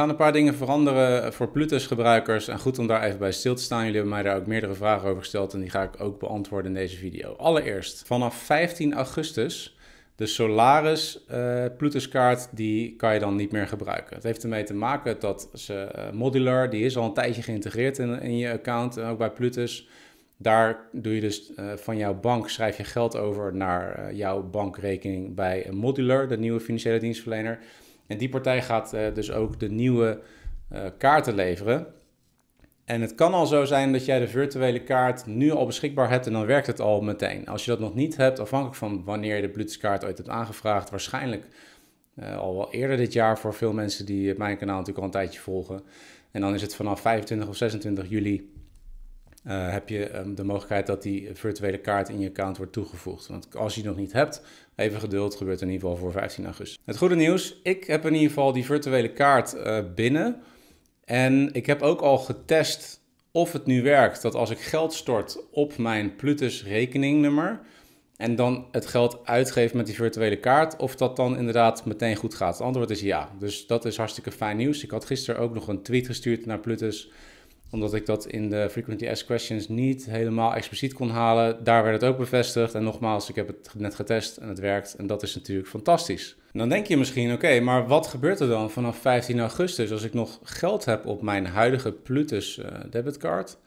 gaan een paar dingen veranderen voor Plutus-gebruikers. En goed om daar even bij stil te staan. Jullie hebben mij daar ook meerdere vragen over gesteld. En die ga ik ook beantwoorden in deze video. Allereerst, vanaf 15 augustus. De Solaris eh, Plutus kaart die kan je dan niet meer gebruiken. Het heeft ermee te maken dat ze, uh, Modular, die is al een tijdje geïntegreerd in, in je account en eh, ook bij Plutus. Daar doe je dus van jouw bank, schrijf je geld over naar jouw bankrekening bij Modular, de nieuwe financiële dienstverlener. En die partij gaat eh, dus ook de nieuwe eh, kaarten leveren. En het kan al zo zijn dat jij de virtuele kaart nu al beschikbaar hebt en dan werkt het al meteen. Als je dat nog niet hebt, afhankelijk van wanneer je de bluetooth ooit hebt aangevraagd, waarschijnlijk eh, al wel eerder dit jaar voor veel mensen die mijn kanaal natuurlijk al een tijdje volgen. En dan is het vanaf 25 of 26 juli eh, heb je ehm, de mogelijkheid dat die virtuele kaart in je account wordt toegevoegd. Want als je die nog niet hebt, even geduld, gebeurt in ieder geval voor 15 augustus. Het goede nieuws, ik heb in ieder geval die virtuele kaart eh, binnen. En ik heb ook al getest of het nu werkt dat als ik geld stort op mijn Plutus rekeningnummer en dan het geld uitgeef met die virtuele kaart, of dat dan inderdaad meteen goed gaat. Het antwoord is ja. Dus dat is hartstikke fijn nieuws. Ik had gisteren ook nog een tweet gestuurd naar Plutus omdat ik dat in de frequently asked questions niet helemaal expliciet kon halen. Daar werd het ook bevestigd. En nogmaals, ik heb het net getest en het werkt. En dat is natuurlijk fantastisch. dan denk je misschien, oké, maar wat gebeurt er dan vanaf 15 augustus als ik nog geld heb op mijn huidige Plutus uh, debitcard?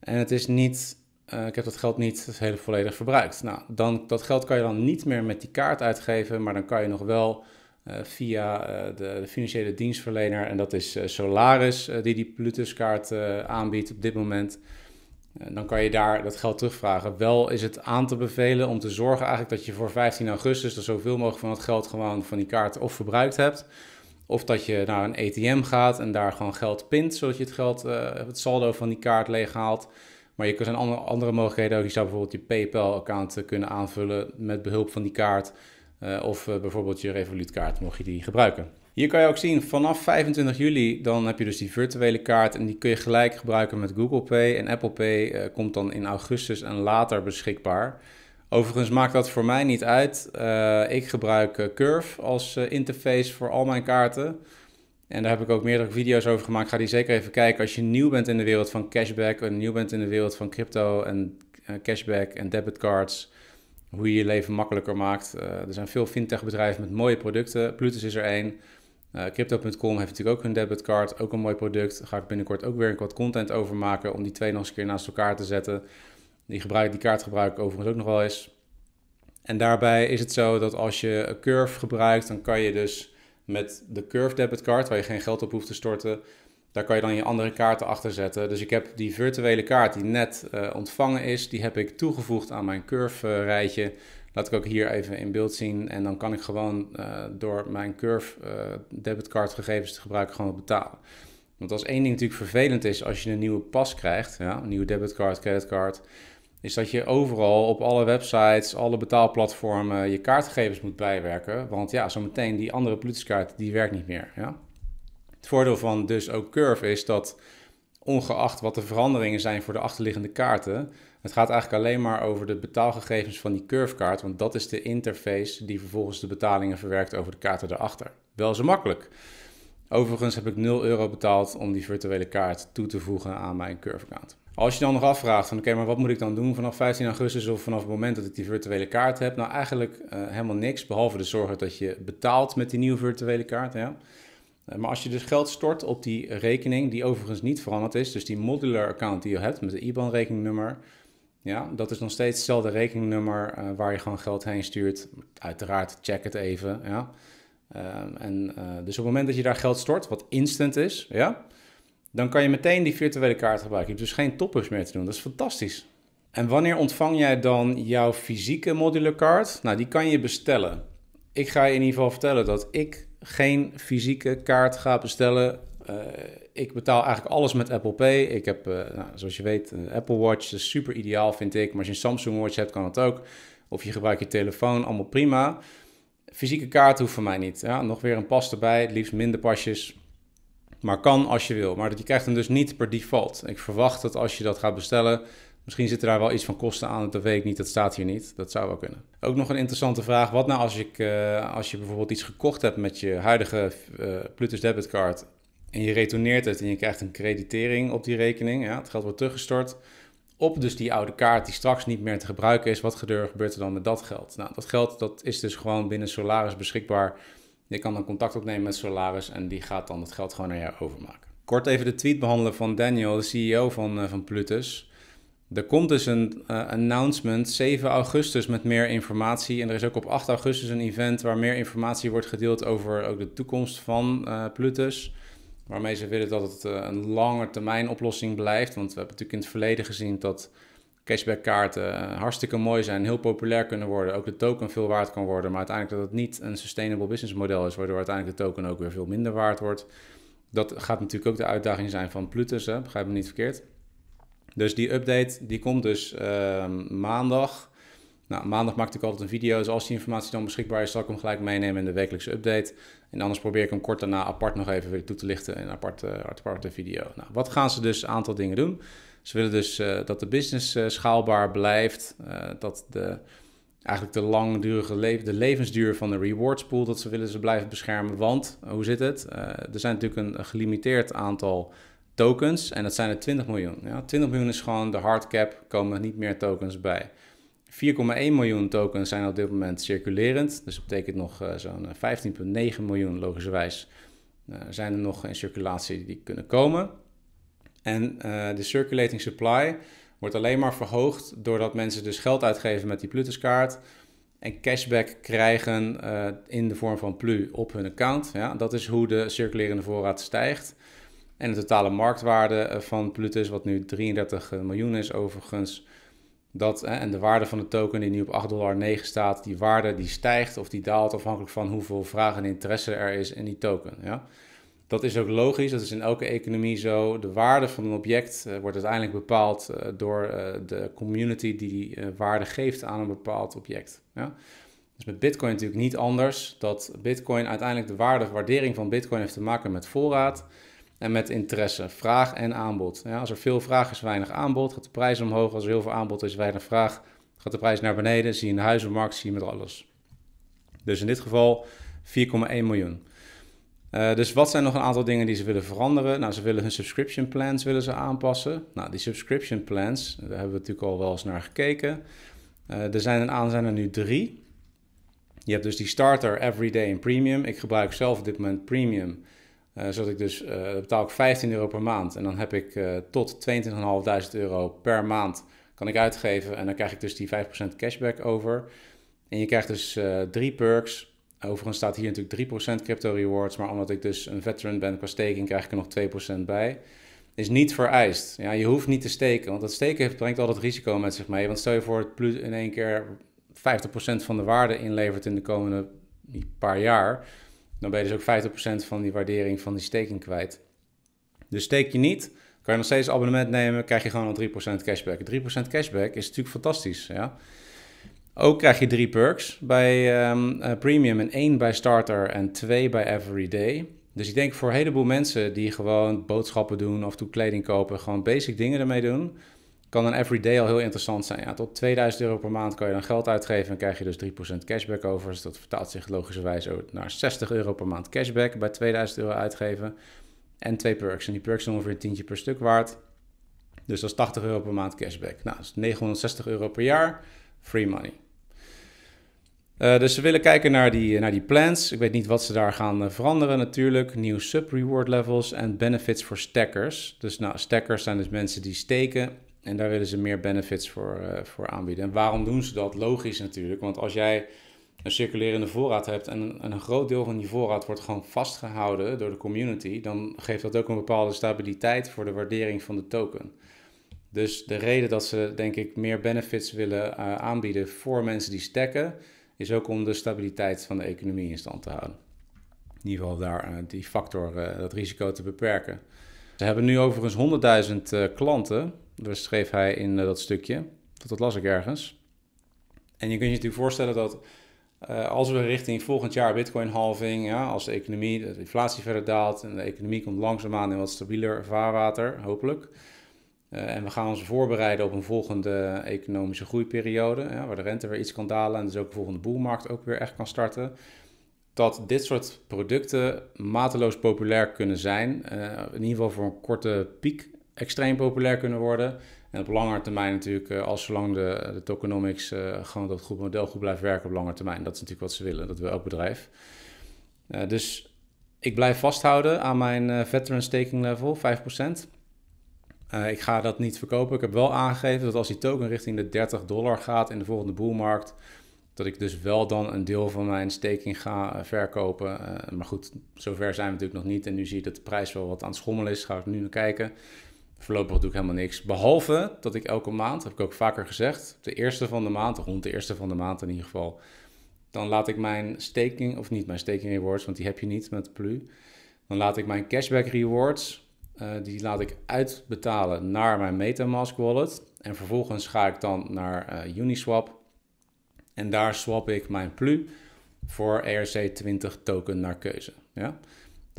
En het is niet eh, ik heb dat geld niet helemaal volledig verbruikt. Nou, dan, dat geld kan je dan niet meer met die kaart uitgeven, maar dan kan je nog wel eh, via eh, de, financiële dienstverlener. En dat is eh, Solaris, die die Plutuskaart aanbiedt op dit moment. dan kan je daar dat geld terugvragen. Wel is het aan te bevelen om te zorgen eigenlijk dat je voor 15 augustus er zoveel mogelijk van het geld gewoon van die kaart of verbruikt hebt. Of dat je naar een ATM gaat en daar gewoon geld pint, zodat je het geld, het saldo van die kaart leeg haalt. Maar je kan andere, andere mogelijkheden ook. Je zou bijvoorbeeld je PayPal-account kunnen aanvullen met behulp van die kaart. Eh, of eh, bijvoorbeeld je Revolut kaart, mocht je die gebruiken. Hier kan je ook zien, vanaf 25 juli dan heb je dus die virtuele kaart en die kun je gelijk gebruiken met Google Pay. En Apple Pay eh, komt dan in augustus en later beschikbaar. Overigens maakt dat voor mij niet uit. ik gebruik Curve als interface voor al mijn kaarten. En daar heb ik ook meerdere video's over gemaakt. Ga die zeker even kijken. Als je nieuw bent in de wereld van cashback, en nieuw bent in de wereld van crypto en cashback en debitcards, hoe je je leven makkelijker maakt. Eh, er zijn veel fintech bedrijven met mooie producten. Plutus is er één. Eh, Crypto.com heeft natuurlijk ook hun debitcard, ook een mooi product. Daar ga ik binnenkort ook weer wat content over maken om die twee nog eens een keer naast elkaar te zetten. Die, gebruik, die kaart gebruik ik overigens ook nog wel eens. En daarbij is het zo dat als je een Curve gebruikt, dan kan je dus met de Curve debitcard, waar je geen geld op hoeft te storten, daar kan je dan je andere kaarten achter zetten. Dus ik heb die virtuele kaart die net eh, ontvangen is, die heb ik toegevoegd aan mijn curve eh, rijtje. Laat ik ook hier even in beeld zien. En dan kan ik gewoon eh, door mijn curve debitcard gegevens te gebruiken gewoon betalen. Want als één ding natuurlijk vervelend is als je een nieuwe pas krijgt, ja, een nieuwe debitcard, creditcard, is dat je overal op alle websites, alle betaalplatformen je kaartgegevens moet bijwerken. Want ja, zometeen die andere politiekaart, die werkt niet meer. Ja? Het voordeel van dus ook Curve is dat ongeacht wat de veranderingen zijn voor de achterliggende kaarten, het gaat eigenlijk alleen maar over de betaalgegevens van die Curve-kaart, want dat is de interface die vervolgens de betalingen verwerkt over de kaarten daarachter. Wel zo makkelijk. Overigens heb ik 0 euro betaald om die virtuele kaart toe te voegen aan mijn Curve-account. Als je dan nog afvraagt van oké, maar wat moet ik dan doen vanaf 15 augustus of vanaf het moment dat ik die virtuele kaart heb? Nou, eigenlijk eh, helemaal niks, behalve de zorgen dat je betaalt met die nieuwe virtuele kaart. Ja. Eh, maar als je dus geld stort op die rekening, die overigens niet veranderd is, dus die modular account die je hebt met de IBAN-rekeningnummer, ja, dat is nog steeds hetzelfde rekeningnummer eh, waar je gewoon geld heen stuurt. Uiteraard, check het even. Ja. Eh, en, dus op het moment dat je daar geld stort, wat instant is, ja, dan kan je meteen die virtuele kaart gebruiken. Je hebt dus geen toppers meer te doen. Dat is fantastisch. En wanneer ontvang jij dan jouw fysieke modular kaart? Nou, die kan je bestellen. Ik ga je in ieder geval vertellen dat ik geen fysieke kaart ga bestellen. Eh, ik betaal eigenlijk alles met Apple Pay. Ik heb, eh, nou, zoals je weet, een Apple Watch. Dat is super ideaal, vind ik. Maar als je een Samsung Watch hebt, kan dat ook. Of je gebruikt je telefoon, allemaal prima. Fysieke kaart hoeft mij niet. Ja, nog weer een pas erbij, het liefst minder pasjes. Maar kan als je wil. Maar je krijgt hem dus niet per default. Ik verwacht dat als je dat gaat bestellen, Misschien zit er daar wel iets van kosten aan, dat weet ik niet, dat staat hier niet. Dat zou wel kunnen. Ook nog een interessante vraag. Wat nou als, ik, eh, als je bijvoorbeeld iets gekocht hebt met je huidige uh, Plutus debitcard en je retourneert het en je krijgt een creditering op die rekening, ja, het geld wordt teruggestort, op dus die oude kaart die straks niet meer te gebruiken is, wat gebeurt er dan met dat geld? Nou, dat geld dat is dus gewoon binnen Solaris beschikbaar. Je kan dan contact opnemen met Solaris en die gaat dan het geld gewoon naar jou overmaken. Kort even de tweet behandelen van Daniel, de CEO van, eh, van Plutus. Er komt dus een eh, announcement 7 augustus met meer informatie. En er is ook op 8 augustus een event waar meer informatie wordt gedeeld over ook de toekomst van eh, Plutus. Waarmee ze willen dat het eh, een lange termijn oplossing blijft. Want we hebben natuurlijk in het verleden gezien dat cashbackkaarten hartstikke mooi zijn, heel populair kunnen worden. Ook de token veel waard kan worden. Maar uiteindelijk dat het niet een sustainable business model is, waardoor uiteindelijk de token ook weer veel minder waard wordt. Dat gaat natuurlijk ook de uitdaging zijn van Plutus, hè? begrijp me niet verkeerd. Dus die update die komt dus ehm, maandag. Nou, maandag maak ik altijd een video, dus als die informatie dan beschikbaar is, zal ik hem gelijk meenemen in de wekelijkse update. En anders probeer ik hem kort daarna apart nog even weer toe te lichten in een aparte, aparte video. Nou, wat gaan ze dus een aantal dingen doen? Ze willen dus eh, dat de business eh, schaalbaar blijft, eh, dat de, eigenlijk de langdurige le de levensduur van de rewards pool, dat ze willen ze blijven beschermen. Want, hoe zit het? er zijn natuurlijk een gelimiteerd aantal tokens. En dat zijn er 20 miljoen. Ja, 20 miljoen is gewoon de hard cap, komen niet meer tokens bij. 4,1 miljoen tokens zijn op dit moment circulerend. Dus dat betekent nog eh, zo'n 15,9 eh, miljoen logischerwijs uh, zijn er nog in circulatie die kunnen komen. En de circulating supply wordt alleen maar verhoogd doordat mensen dus geld uitgeven met die kaart en cashback krijgen in de vorm van Plu op hun account. Ja, dat is hoe de circulerende voorraad stijgt. En de totale marktwaarde eh, van Plutus, wat nu 33 eh, miljoen is overigens, dat, eh, en de waarde van de token die nu op 8,9 dollar staat, die waarde die stijgt of die daalt afhankelijk van hoeveel vraag en interesse er is in die token. Ja? Dat is ook logisch, dat is in elke economie zo. De waarde van een object wordt uiteindelijk bepaald door de community die waarde geeft aan een bepaald object. Ja? Dus met Bitcoin natuurlijk niet anders, dat Bitcoin uiteindelijk de waarde waardering van Bitcoin heeft te maken met voorraad en met interesse. Vraag en aanbod. Ja, als er veel vraag is, weinig aanbod, gaat de prijs omhoog. Als er heel veel aanbod is, weinig vraag, gaat de prijs naar beneden. Zie je in de huizenmarkt, zie je met alles. Dus in dit geval 4,1 miljoen. Eh, dus wat zijn nog een aantal dingen die ze willen veranderen? Nou, ze willen hun subscription plans willen ze aanpassen. Nou, die subscription plans, daar hebben we natuurlijk al wel eens naar gekeken. Eh, er zijn een aan, er nu drie. Je hebt dus die starter, everyday en premium. Ik gebruik zelf op dit moment premium. Eh, zodat ik dus, eh, betaal ik 15 euro per maand. En dan heb ik eh, tot 22.500 euro per maand kan ik uitgeven. En dan krijg ik dus die 5% cashback over. En je krijgt dus drie perks. Overigens staat hier natuurlijk 3% crypto rewards. Maar omdat ik dus een veteran ben qua staking, krijg ik er nog 2% bij is niet vereist. Ja, je hoeft niet te steken, want dat steken brengt altijd risico met zich mee. Want stel je voor het in één keer 50% van de waarde inlevert in de komende paar jaar, dan ben je dus ook 50% van die waardering van die staking kwijt. Dus steek je niet, kan je nog steeds abonnement nemen, krijg je gewoon al 3% cashback. 3% cashback is natuurlijk fantastisch, ja. Ook krijg je drie perks bij ehm, eh, Premium en één bij Starter en twee bij Everyday. Dus ik denk voor een heleboel mensen die gewoon boodschappen doen, of toe kleding kopen, gewoon basic dingen ermee doen, kan een everyday al heel interessant zijn. Ja, tot 2000 euro per maand kan je dan geld uitgeven en krijg je dus 3% cashback over. Dus dat vertaalt zich logischerwijs naar 60 euro per maand cashback bij 2000 euro uitgeven. En twee perks. En die perks zijn ongeveer een tientje per stuk waard. Dus dat is 80 euro per maand cashback. Nou, dat is 960 euro per jaar. Free money. Eh, dus ze willen kijken naar die, naar die plans. Ik weet niet wat ze daar gaan eh, veranderen natuurlijk. Nieuwe sub-reward levels en benefits voor stackers. Dus nou, stackers zijn dus mensen die steken en daar willen ze meer benefits voor, eh, voor aanbieden. En waarom doen ze dat? Logisch natuurlijk, want als jij een circulerende voorraad hebt en een, groot deel van die voorraad wordt gewoon vastgehouden door de community, dan geeft dat ook een bepaalde stabiliteit voor de waardering van de token. Dus de reden dat ze, denk ik, meer benefits willen eh, aanbieden voor mensen die stekken, is ook om de stabiliteit van de economie in stand te houden. In ieder geval daar eh, die factor, dat risico te beperken. Ze hebben nu overigens 100.000 klanten dat schreef hij in eh, dat stukje. Dat, dat las ik ergens. En je kunt je natuurlijk voorstellen dat eh, als we richting volgend jaar Bitcoin halving, ja, als de economie, de inflatie verder daalt en de economie komt langzaamaan in wat stabieler vaarwater, hopelijk. Eh, en we gaan ons voorbereiden op een volgende economische groeiperiode, ja, waar de rente weer iets kan dalen en dus ook de volgende boelmarkt ook weer echt kan starten. Dat dit soort producten mateloos populair kunnen zijn, in ieder geval voor een korte piek extreem populair kunnen worden. En op lange termijn natuurlijk, eh, als zolang de, de tokenomics eh, gewoon dat goed model goed blijft werken op lange termijn. Dat is natuurlijk wat ze willen, dat wil elk bedrijf. Eh, dus ik blijf vasthouden aan mijn veteran staking level, 5%. Uh, ik ga dat niet verkopen. Ik heb wel aangegeven dat als die token richting de 30 dollar gaat in de volgende boelmarkt, dat ik dus wel dan een deel van mijn staking ga verkopen. maar goed, zover zijn we natuurlijk nog niet. En nu zie je dat de prijs wel wat aan het schommelen is. Ga ik nu naar kijken. Voorlopig doe ik helemaal niks. Behalve dat ik elke maand, heb ik ook vaker gezegd, de eerste van de maand, rond de eerste van de maand in ieder geval, dan laat ik mijn staking, of niet mijn staking rewards, want die heb je niet met Plu. Dan laat ik mijn cashback rewards, eh, die laat ik uitbetalen naar mijn Metamask wallet. En vervolgens ga ik dan naar eh, Uniswap. En daar swap ik mijn Plu voor ERC20 token naar keuze. Ja?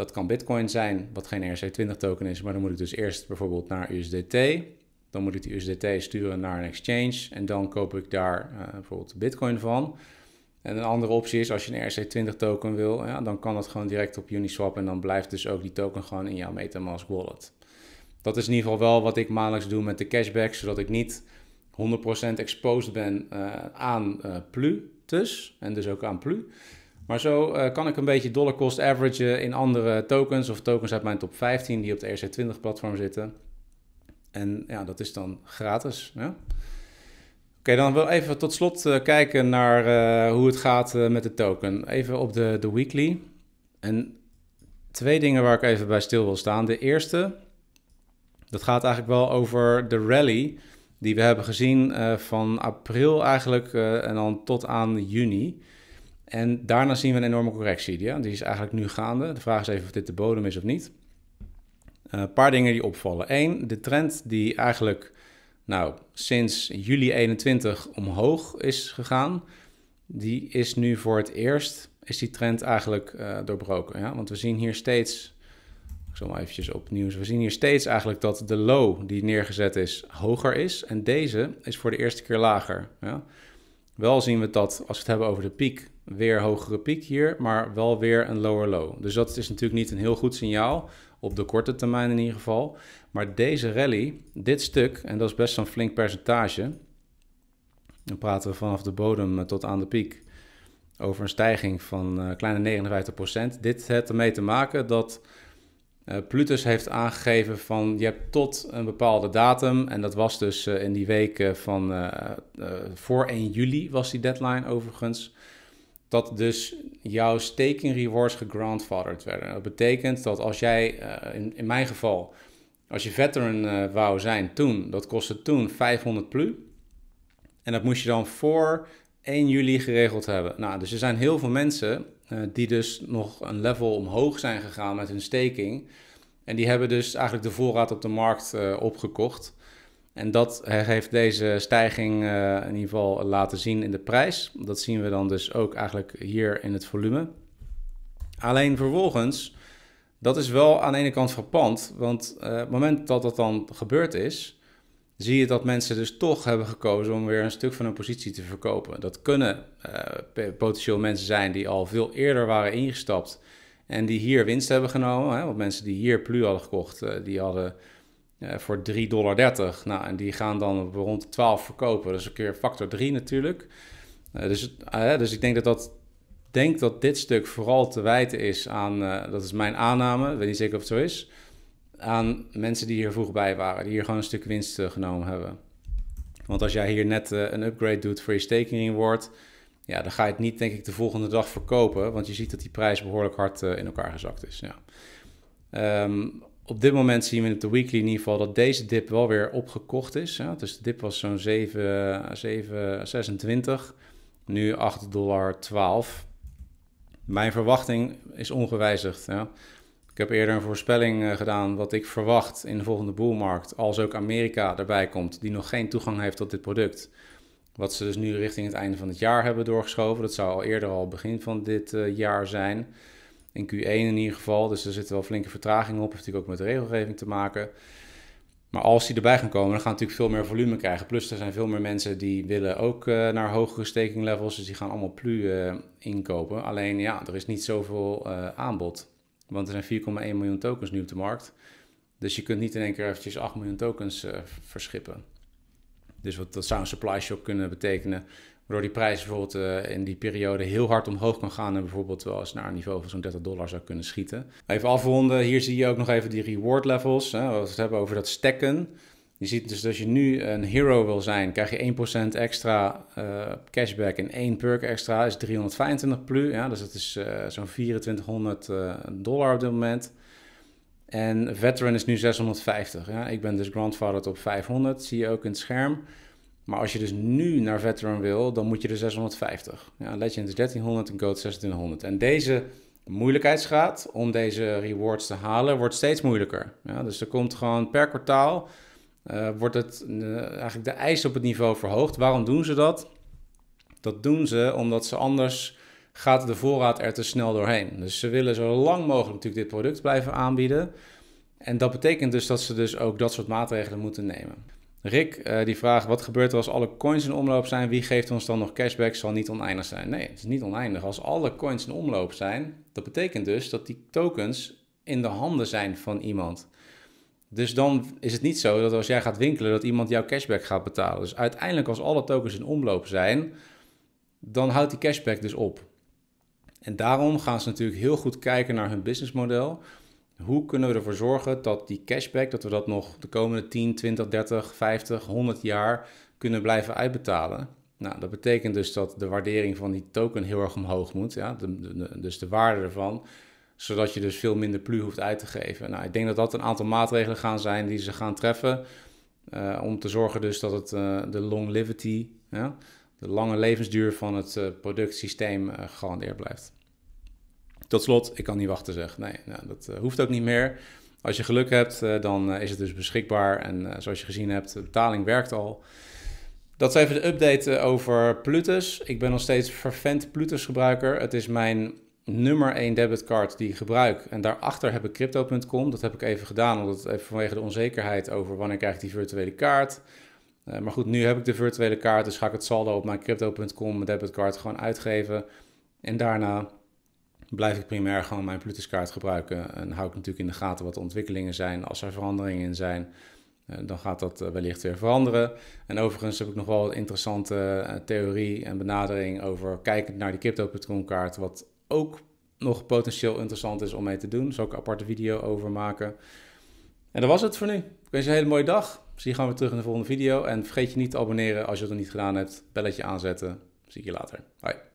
Dat kan Bitcoin zijn, wat geen ERC20 token is, maar dan moet ik dus eerst bijvoorbeeld naar USDT. Dan moet ik die USDT sturen naar een exchange en dan koop ik daar eh, bijvoorbeeld Bitcoin van. En een andere optie is als je een ERC20 token wil, ja, dan kan dat gewoon direct op Uniswap en dan blijft dus ook die token gewoon in jouw MetaMask wallet. Dat is in ieder geval wel wat ik maandelijks doe met de cashback, zodat ik niet 100% exposed ben eh, aan uh, eh, Plu en dus ook aan Plu. Maar zo eh, kan ik een beetje dollar cost averagen in andere tokens of tokens uit mijn top 15 die op de rc 20 platform zitten. En ja, dat is dan gratis. Oké, dan wil even tot slot eh, kijken naar eh, hoe het gaat met de token. Even op de, de weekly. En twee dingen waar ik even bij stil wil staan. De eerste, dat gaat eigenlijk wel over de rally die we hebben gezien van april eigenlijk en dan tot aan juni. En daarna zien we een enorme correctie. Ja? Die is eigenlijk nu gaande. De vraag is even of dit de bodem is of niet. Eh, een paar dingen die opvallen. Eén, de trend die eigenlijk nou, sinds juli 21 omhoog is gegaan, die is nu voor het eerst, is die trend eigenlijk eh, doorbroken. Ja? Want we zien hier steeds, ik zal maar eventjes opnieuw, we zien hier steeds eigenlijk dat de low die neergezet is hoger is en deze is voor de eerste keer lager. Ja? Wel zien we dat, als we het hebben over de piek, weer hogere piek hier, maar wel weer een lower low. Dus dat is natuurlijk niet een heel goed signaal, op de korte termijn in ieder geval. Maar deze rally, dit stuk, en dat is best een flink percentage, dan praten we vanaf de bodem eh, tot aan de piek over een stijging van eh, kleine 59%. Dit heeft ermee te maken dat eh, Plutus heeft aangegeven van je hebt tot een bepaalde datum, en dat was dus eh, in die weken van eh, voor 1 juli was die deadline overigens, dat dus jouw staking rewards gegrandfathered werden. Dat betekent dat als jij, in, in, mijn geval, als je veteran wou zijn toen, dat kostte toen 500 plu, en dat moest je dan voor 1 juli geregeld hebben. Nou, dus er zijn heel veel mensen eh, die dus nog een level omhoog zijn gegaan met hun staking. En die hebben dus eigenlijk de voorraad op de markt eh, opgekocht. En dat eh, heeft deze stijging in ieder geval laten zien in de prijs. Dat zien we dan dus ook eigenlijk hier in het volume. Alleen vervolgens, dat is wel aan de ene kant verpand, want op het moment dat dat dan gebeurd is, zie je dat mensen dus toch hebben gekozen om weer een stuk van hun positie te verkopen. Dat kunnen uh, potentieel mensen zijn die al veel eerder waren ingestapt en die hier winst hebben genomen. Hè? Want mensen die hier Plu hadden gekocht, eh, die hadden eh, voor 3,30 dollar. Nou, en die gaan dan rond 12 verkopen. Dat is een keer factor 3 natuurlijk. dus, dus ik denk dat dat denk dat dit stuk vooral te wijten is aan, dat is mijn aanname, ik weet niet zeker of het zo is, aan mensen die hier vroeg bij waren, die hier gewoon een stuk winst eh, genomen hebben. Want als jij hier net eh, een upgrade doet voor je staking reward, ja, dan ga je het niet denk ik de volgende dag verkopen, want je ziet dat die prijs behoorlijk hard eh, in elkaar gezakt is. Ja. Ehm, op dit moment zien we op de weekly in ieder geval dat deze dip wel weer opgekocht is. Dus de dip was zo'n 726 nu 8,12. dollar Mijn verwachting is ongewijzigd. Ja. Ik heb eerder een voorspelling eh, gedaan wat ik verwacht in de volgende boelmarkt, als ook Amerika erbij komt, die nog geen toegang heeft tot dit product. Wat ze dus nu richting het einde van het jaar hebben doorgeschoven. Dat zou al eerder al begin van dit eh, jaar zijn. In Q1 in ieder geval. Dus er zitten wel flinke vertraging op. Heeft natuurlijk ook met de regelgeving te maken. Maar als die erbij gaan komen, dan gaan natuurlijk veel meer volume krijgen. Plus er zijn veel meer mensen die willen ook eh, naar hogere staking levels. Dus die gaan allemaal plu inkopen. Alleen ja, er is niet zoveel aanbod. Want er zijn 4,1 miljoen tokens nu op de markt. Dus je kunt niet in één keer eventjes 8 miljoen tokens eh, verschippen. Dus wat, dat zou een supply shock kunnen betekenen. Waardoor die prijs bijvoorbeeld eh, in die periode heel hard omhoog kan gaan. En bijvoorbeeld wel eens naar een niveau van zo'n 30 dollar zou kunnen schieten. Even afronden. Hier zie je ook nog even die reward levels. Hè, wat we het hebben over dat stekken. Je ziet dus als je nu een hero wil zijn, krijg je 1% extra eh, cashback en één perk extra is 325 plus. Ja, dus dat is eh, zo'n 2400 eh, dollar op dit moment. En veteran is nu 650. Ja. Ik ben dus grandfathered op 500, zie je ook in het scherm. Maar als je dus nu naar veteran wil, dan moet je er 650. Ja, legend is 1300 en goat 1600. En deze moeilijkheidsgraad om deze rewards te halen wordt steeds moeilijker. Ja, dus er komt gewoon per kwartaal eh, wordt het, eh, eigenlijk de eis op het niveau verhoogd. Waarom doen ze dat? Dat doen ze omdat ze anders gaat de voorraad er te snel doorheen. Dus ze willen zo lang mogelijk natuurlijk dit product blijven aanbieden. En dat betekent dus dat ze dus ook dat soort maatregelen moeten nemen. Rick, eh, die vraagt, wat gebeurt er als alle coins in omloop zijn? Wie geeft ons dan nog cashback? Zal niet oneindig zijn. Nee, het is niet oneindig. Als alle coins in omloop zijn, dat betekent dus dat die tokens in de handen zijn van iemand. Dus dan is het niet zo dat als jij gaat winkelen, dat iemand jouw cashback gaat betalen. Dus uiteindelijk, als alle tokens in omloop zijn, dan houdt die cashback dus op. En daarom gaan ze natuurlijk heel goed kijken naar hun businessmodel. Hoe kunnen we ervoor zorgen dat die cashback, dat we dat nog de komende 10, 20, 30, 50, 100 jaar kunnen blijven uitbetalen? Nou, dat betekent dus dat de waardering van die token heel erg omhoog moet. Ja? dus de waarde ervan zodat je dus veel minder plu hoeft uit te geven. Nou, ik denk dat dat een aantal maatregelen gaan zijn die ze gaan treffen. Eh, om te zorgen dus dat het, uh, de longevity, ja, de lange levensduur van het uh, productsysteem gegarandeerd blijft. Tot slot, ik kan niet wachten zeg. Nee, nou, dat hoeft ook niet meer. Als je geluk hebt, dan is het dus beschikbaar. En zoals je gezien hebt, de betaling werkt al. Dat zijn even de update over Plutus. Ik ben nog steeds vervent Plutus gebruiker. Het is mijn nummer 1 debitcard die ik gebruik. En daarachter heb ik crypto.com. Dat heb ik even gedaan, omdat het even vanwege de onzekerheid over wanneer krijg ik die virtuele kaart. Uh, maar goed, nu heb ik de virtuele kaart, dus ga ik het saldo op mijn crypto.com debitcard gewoon uitgeven. En daarna blijf ik primair gewoon mijn Plutuskaart gebruiken. En hou ik natuurlijk in de gaten wat de ontwikkelingen zijn. Als er veranderingen in zijn, eh, dan gaat dat eh, wellicht weer veranderen. En overigens heb ik nog wel een interessante theorie en benadering over kijkend naar die crypto.com kaart. Wat ook nog potentieel interessant is om mee te doen. zal ik een aparte video over maken. En dat was het voor nu. Ik wens je een hele mooie dag. Zie je gaan we terug in de volgende video. En vergeet je niet te abonneren als je dat nog niet gedaan hebt. Belletje aanzetten. Zie ik je later. Bye.